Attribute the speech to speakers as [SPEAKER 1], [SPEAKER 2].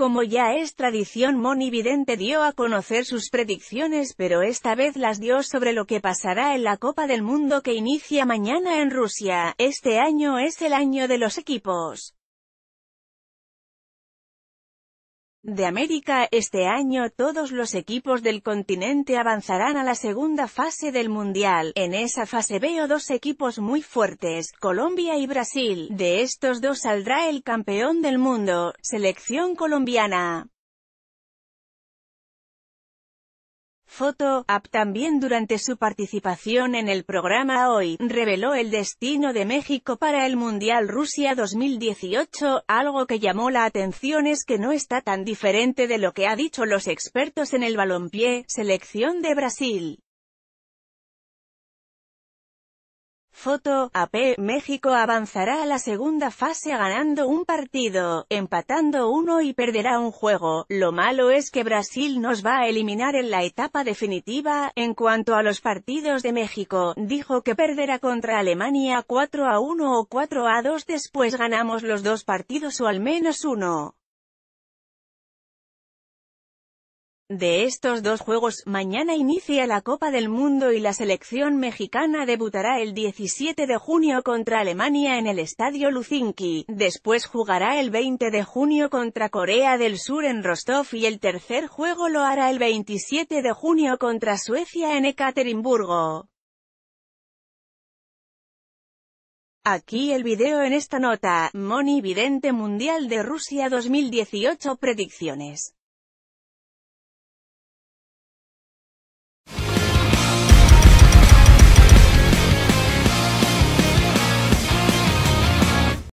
[SPEAKER 1] Como ya es tradición, Moni Vidente dio a conocer sus predicciones pero esta vez las dio sobre lo que pasará en la Copa del Mundo que inicia mañana en Rusia. Este año es el año de los equipos. de América. Este año todos los equipos del continente avanzarán a la segunda fase del Mundial. En esa fase veo dos equipos muy fuertes, Colombia y Brasil. De estos dos saldrá el campeón del mundo, selección colombiana. foto, App también durante su participación en el programa Hoy, reveló el destino de México para el Mundial Rusia 2018, algo que llamó la atención es que no está tan diferente de lo que ha dicho los expertos en el balompié, selección de Brasil. Foto, AP, México avanzará a la segunda fase ganando un partido, empatando uno y perderá un juego. Lo malo es que Brasil nos va a eliminar en la etapa definitiva. En cuanto a los partidos de México, dijo que perderá contra Alemania 4 a 1 o 4 a 2 después ganamos los dos partidos o al menos uno. De estos dos juegos, mañana inicia la Copa del Mundo y la selección mexicana debutará el 17 de junio contra Alemania en el Estadio Luzinki, después jugará el 20 de junio contra Corea del Sur en Rostov y el tercer juego lo hará el 27 de junio contra Suecia en Ekaterimburgo. Aquí el video en esta nota, Moni Vidente Mundial de Rusia 2018 Predicciones.